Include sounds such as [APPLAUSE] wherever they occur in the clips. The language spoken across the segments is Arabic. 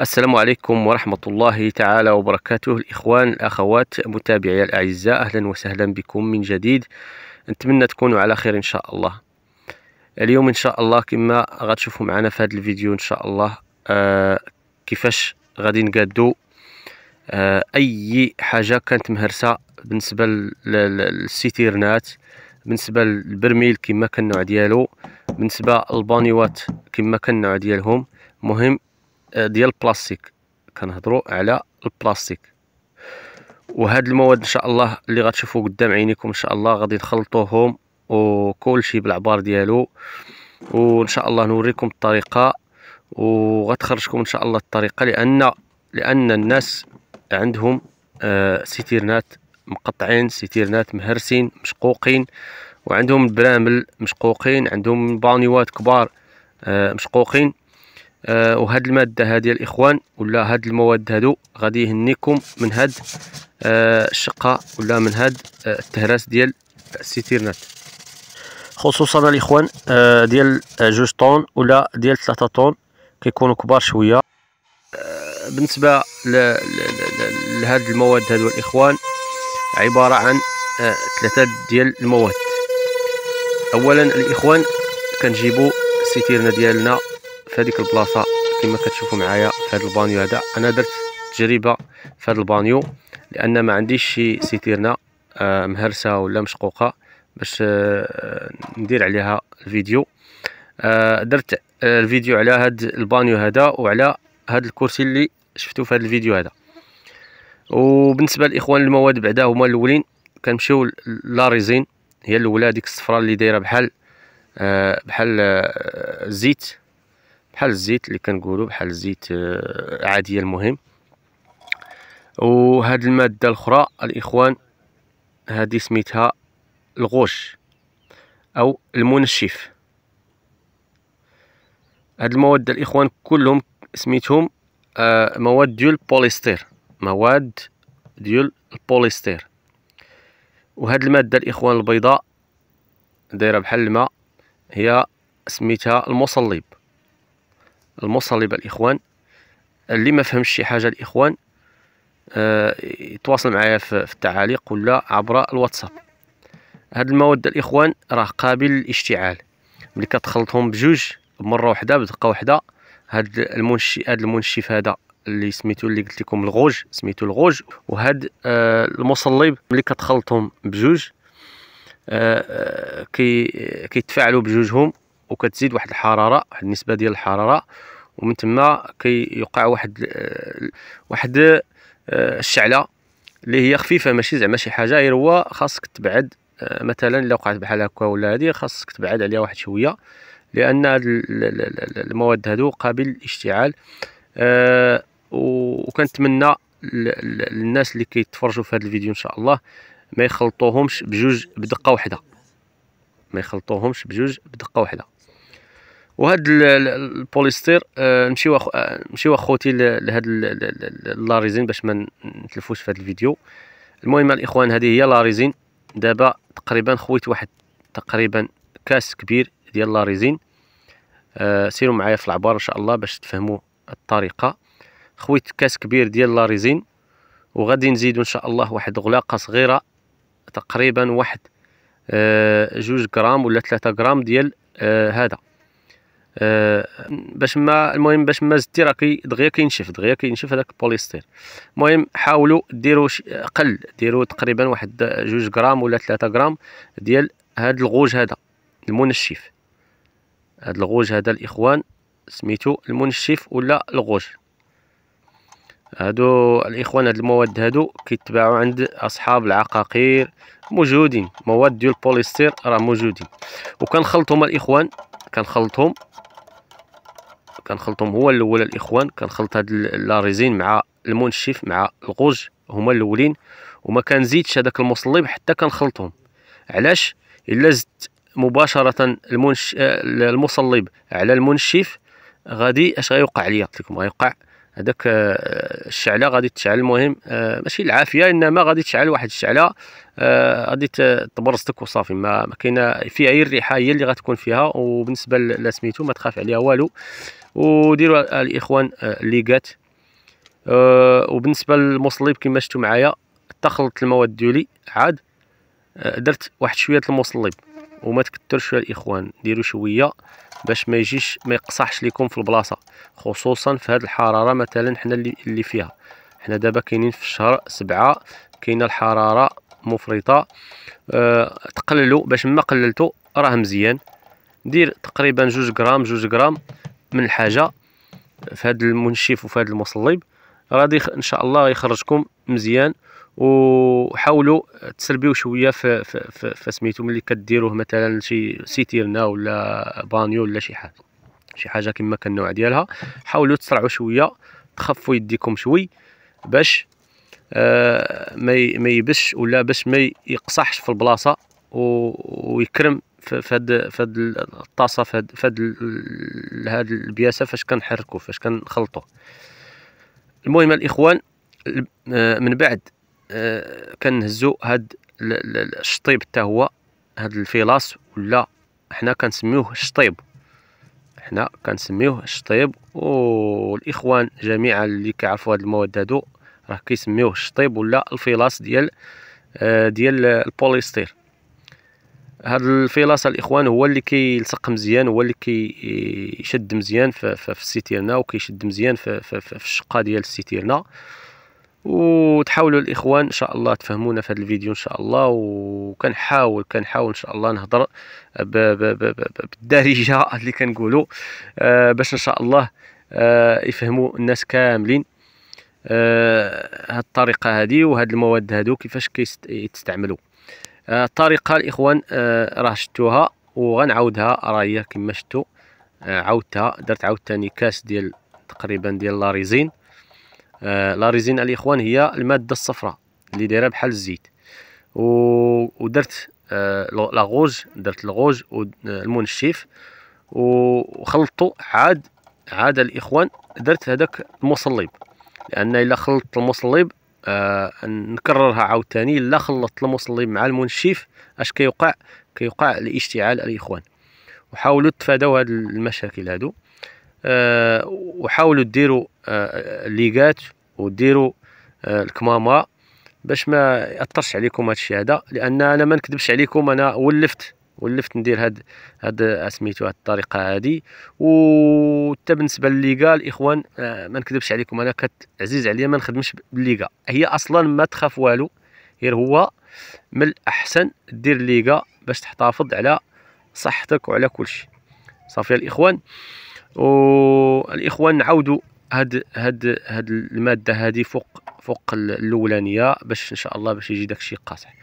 السلام عليكم ورحمة الله تعالى وبركاته الإخوان الأخوات متابعي الأعزاء أهلا وسهلا بكم من جديد نتمنى تكونوا على خير إن شاء الله اليوم إن شاء الله كما غتشوفوا معنا في هذا الفيديو إن شاء الله آه كيفاش غادي نقادو آه أي حاجة كانت مهرسة بالنسبة للسيتيرنات بالنسبة للبرميل كما كان النوع ديالو بالنسبة للبانيوات كما كان النوع ديالهم مهم آه، ديال البلاستيك كنهضروا على البلاستيك وهاد المواد ان شاء الله اللي غتشوفوا قدام عينيكم ان شاء الله غادي نخلطوهم شيء بالعبار ديالو وان شاء الله نوريكم الطريقه وغتخرجكم ان شاء الله الطريقه لان لان الناس عندهم آه، سيتيرنات مقطعين سيتيرنات مهرسين مشقوقين وعندهم برامل مشقوقين عندهم بانيوات كبار آه، مشقوقين آه وهاد الماده هذه الاخوان ولا هاد المواد هادو غادي يهنيكم من هاد آه الشقه ولا من هاد آه التهراس ديال السيتيرنات خصوصا الاخوان آه ديال آه، جوج طون ولا ديال ثلاثة طون كيكونوا كبار شويه آه بالنسبه لهاد المواد هادو الاخوان عباره عن آه ثلاثه ديال المواد اولا الاخوان كنجيبوا السيتيرنا ديالنا في هذيك البلاصه كما كتشوفوا معايا في هذا البانيو هذا انا درت تجربه في هذا البانيو لان ما عنديش شي سيتيرنا آه، مهرسه ولا مشقوقه باش آه، ندير عليها الفيديو آه، درت الفيديو على هاد البانيو هذا وعلى هاد الكرسي اللي شفتو في هاد الفيديو هذا وبالنسبه للاخوان المواد بعدا هما الاولين كنمشيو لاريزين هي الاولى ديك الصفراء اللي دايره بحال بحال الزيت بحال الزيت اللي كنقولوا بحال الزيت آه، عاديه المهم وهاد الماده الاخرى الاخوان هذه سميتها الغوش او المنشف هاد المواد الاخوان كلهم سميتهم آه، مواد ديال البوليستير مواد ديال البوليستير وهاد الماده الاخوان البيضاء دايره بحال الماء هي سميتها المصلب المصلبه الاخوان اللي ما فهمش شي حاجه الاخوان آه يتواصل معايا في التعاليق ولا عبر الواتساب هاد المواد الاخوان راه قابل للاشتعال ملي كتخلطهم بجوج مرة واحده بدقه واحده هاد المنشي هاد المنشف هذا اللي سميتو اللي قلت لكم الغوج سميتو الغوج وهاد آه المصلب ملي كتخلطهم بجوج آه, آه، كي كيتفاعلوا بجوجهم وكتزيد واحد الحراره واحد النسبه ديال الحراره ومن تما كيوقع كي واحد واحد آه، الشعله اللي هي خفيفه ماشي زعما شي حاجه غير هو خاصك تبعد آه، مثلا الا وقعت بحال هكا ولا هذه خاصك تبعد عليها واحد شويه لان هاد المواد هادو قابل للاشتعال آه، وكنتمنى للناس اللي كيتفرجوا في هذا الفيديو ان شاء الله ما يخلطوهمش بجوج بدقه واحده ما يخلطوهمش بجوج بدقه واحده وهاد البوليستير آه، نمشيو آه، نمشيو اخوتي لهاد لاريزين باش ما نتلفوش في هاد الفيديو المهم الاخوان هذه هي لاريزين دابا تقريبا خويت واحد تقريبا كاس كبير ديال لاريزين آه سيروا معايا في العبار ان شاء الله باش تفهموا الطريقه خويت كاس كبير ديال لاريزين وغادي نزيدو ان شاء الله واحد غلاقه صغيره تقريبا واحد آه، جوج غرام ولا ثلاثة غرام ديال هذا أه، باش ما المهم باش ما زدتي راه كي دغيا كينشف دغيا كينشف هذاك البوليستير المهم حاولوا ديروا قل ديروا تقريبا واحد جوج غرام ولا ثلاثة غرام ديال هاد الغوج هذا المنشف هاد الغوج هذا الاخوان سميتو المنشف ولا الغوج هادو الاخوان هاد المواد هادو كيتباعوا عند اصحاب العقاقير موجودين مواد ديال البوليستير راه موجودين وكنخلطهم الاخوان كنخلطهم كنخلطهم هو الاول الاخوان كنخلط هاد لا ريزين مع المنشف مع الغوج هما الاولين وما كنزيدش هذاك المصلب حتى كنخلطهم علاش الا زدت مباشره المنش آه، المصلب على المنشف غادي اش غيوقع ليا قلت لكم غيوقع هذاك آه، الشعله غادي تشعل المهم آه، ماشي العافيه انما غادي تشعل واحد الشعله آه، غادي تبرزتك وصافي ما, ما كاينه فيها هي الريحه هي اللي غتكون فيها وبالنسبه لسميتو ما تخاف عليها والو وديروا الاخوان الليغات وبالنسبه للمصليب كما شفتوا معايا تخلط المواد ديولي عاد درت واحد شويه المصليب وما تكثرش يا الاخوان ديروا شويه باش ما يجيش ما يقصحش لكم في البلاصه خصوصا في هذه الحراره مثلا حنا اللي, اللي فيها حنا دابا كاينين في الشهر سبعة كاينه الحراره مفرطه أه تقللوا باش ما قللتوا راه مزيان دير تقريبا جوج غرام جوج غرام من الحاجه في هذا المنشف وفي هذا المصلب غادي ان شاء الله يخرجكم مزيان وحاولوا تسربيو شويه في, في, في, سميتو ملي كديروه مثلا شي سيتيرنا ولا بانيو ولا شي حاجه شي حاجه كما كان النوع ديالها حاولوا تسرعوا شويه تخفوا يديكم شوي باش آه ما يبش ولا باش ما يقصحش في البلاصه ويكرم في هاد في هاد الطاسه في هاد في هاد هاد البياسه فاش كنحركو فاش كنخلطو المهم الاخوان آه، من بعد كنهزو هاد الشطيب حتى هو هاد الفيلاس ولا حنا كنسميوه الشطيب حنا كنسميوه الشطيب والاخوان جميعا اللي كيعرفوا هاد المواد هادو راه كيسميوه الشطيب ولا الفيلاس ديال آه، ديال البوليستير هاد الفيلاس الاخوان هو اللي كيلصق مزيان هو اللي كيشد مزيان في, السيتيرنا وكيشد مزيان في, في الشقه ديال السيتيرنا وتحاولوا الاخوان ان شاء الله تفهمونا في هذا الفيديو ان شاء الله وكنحاول كنحاول ان شاء الله نهضر بالدارجه [LAUGHS] اللي كنقولوا آه، باش ان شاء الله آه، يفهموا الناس كاملين هذه آه، هاد الطريقه هذه وهذه المواد هادو كيفاش كيستعملوا الطريقه الاخوان راه شفتوها وغنعاودها راه هي كما شفتوا عاودتها درت عاود ثاني كاس ديال تقريبا ديال لاريزين آه، لا ريزين الاخوان هي الماده الصفراء اللي دايره بحال الزيت و... ودرت آه، لا لاغوج درت الغوج والمنشف آه، وخلطو عاد عاد الاخوان درت هذاك المصلب لان الا خلطت المصلب نكررها عاوتاني الا خلطت المصلب مع المنشف اش كيوقع كيوقع الاشتعال الاخوان وحاولوا تفاداو هاد المشاكل هادو آه، وحاولوا ديروا الليغات آه، وديروا الكماما آه، باش ما ياثرش عليكم هذا الشيء هذا لان انا ما نكذبش عليكم انا ولفت ولفت ندير هاد هاد سميتو هاد الطريقه هادي و تا بالنسبه لليغا الاخوان ما نكذبش عليكم انا كت عزيز عليا ما نخدمش بالليغا هي اصلا ما تخاف والو غير هو من الاحسن دير الليغا باش تحتفظ على صحتك وعلى كلشي صافي الاخوان والاخوان نعاودوا هاد هاد هاد الماده هذه فوق فوق الاولانيه باش ان شاء الله باش يجي داكشي قاصح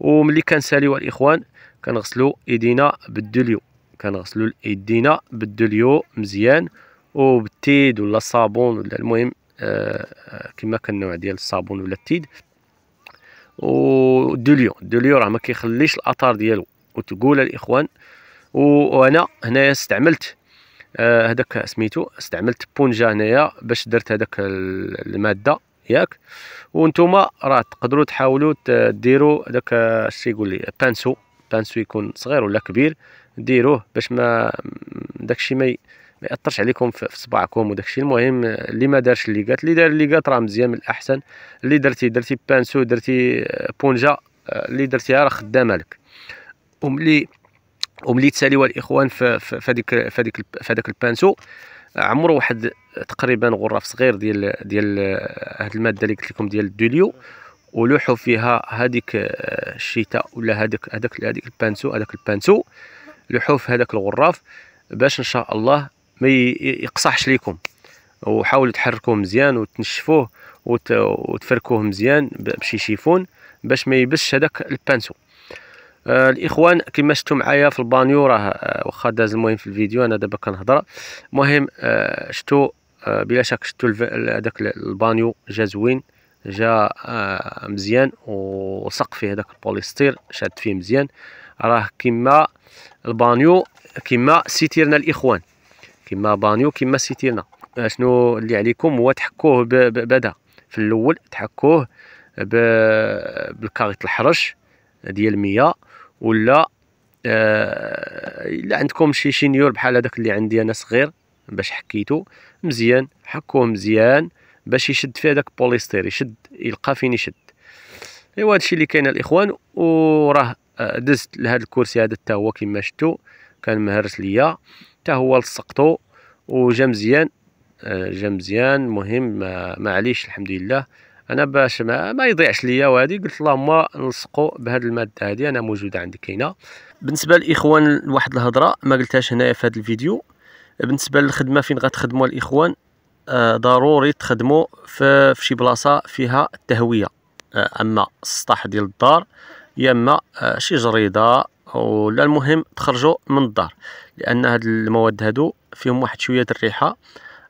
وملي كنساليو الاخوان كنغسلوا ايدينا بالدليو كنغسلوا ايدينا بالدليو مزيان وبالتيد ولا الصابون ولا المهم آه, آه، كما كان النوع ديال الصابون ولا التيد ودليو دليو راه ما كيخليش الاثار ديالو وتقول الاخوان وانا هنايا استعملت هذاك آه سميتو استعملت بونجا هنايا باش درت هذاك الماده ياك وانتوما راه تقدروا تحاولوا ديروا داك اش يقول لي بانسو بانسو يكون صغير ولا كبير ديروه باش ما داكشي ما ما ياثرش عليكم في صباعكم وداكشي المهم اللي ما دارش قالت اللي دار قالت راه مزيان من الاحسن اللي درتي درتي بانسو درتي آه، بونجا آه، اللي درتيها راه خدامه لك وملي وملي تساليوها الاخوان هذيك في هذاك البانسو عمرو واحد تقريبا غرف صغير ديال ديال هاد الماده اللي قلت لكم ديال الدوليو ولوحوا فيها هذيك آه، الشيتا ولا هذاك هذاك هذيك البانسو هذاك البانسو لوحوا في هذاك الغرف باش ان شاء الله ما يقصحش ليكم وحاولوا تحركوه مزيان وتنشفوه وتفركوه مزيان بشي شيفون باش ما يبش هذاك البانسو آه، الاخوان كما شفتوا معايا في البانيو راه آه، واخا داز المهم في الفيديو انا دابا كنهضر المهم آه، شفتوا بلا شك شفتوا هذاك البانيو جا زوين جا مزيان وسق فيه هذاك البوليستير شاد فيه مزيان راه كما البانيو كما سيتيرنا الاخوان كما بانيو كما سيتيرنا شنو اللي عليكم هو تحكوه بدا في الاول تحكوه بالكاريط الحرش ديال 100 ولا آه، الا آه عندكم شي شينيور بحال هذاك اللي عندي انا صغير باش حكيتو مزيان حكوه مزيان باش يشد فيه داك البوليستير يشد يلقى فين يشد ايوا هادشي اللي كاين الاخوان وراه آه، دزت لهاد الكرسي هذا حتى هو كما شفتو كان مهرس ليا حتى هو لصقتو وجا مزيان آه، جا مزيان المهم معليش الحمد لله انا باش ما, ما يضيعش ليا وهادي قلت اللهم نلصقوا بهاد الماده هادي انا موجوده عندك كاينه بالنسبه للاخوان واحد الهضره ما قلتهاش هنايا في هذا الفيديو بالنسبه للخدمه فين غتخدموا الاخوان آه، ضروري تخدموا في, في شي بلاصه فيها التهويه آه، اما السطح ديال الدار يا اما آه، شي جريده ولا المهم تخرجوا من الدار لان هاد المواد هادو فيهم واحد شويه الريحه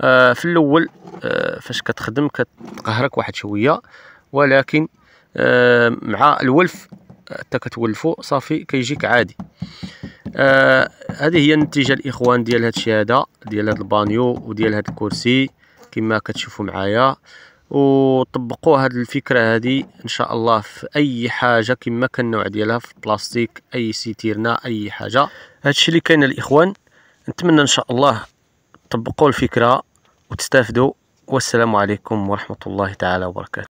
آه، في الاول آه، فاش كتخدم كتقهرك واحد شويه ولكن آه، مع الولف حتى كتولفو صافي كيجيك عادي هذه هي النتيجه الاخوان ديال هذا الشيء هذا ديال هذا البانيو وديال هذا الكرسي كما كتشوفوا معايا وطبقوا هذه الفكره هذه ان شاء الله في اي حاجه كما كان النوع ديالها في البلاستيك اي سيتيرنا اي حاجه هذا الشيء اللي كاين الاخوان نتمنى ان شاء الله طبقوا الفكرة وتستافدوا والسلام عليكم ورحمة الله تعالى وبركاته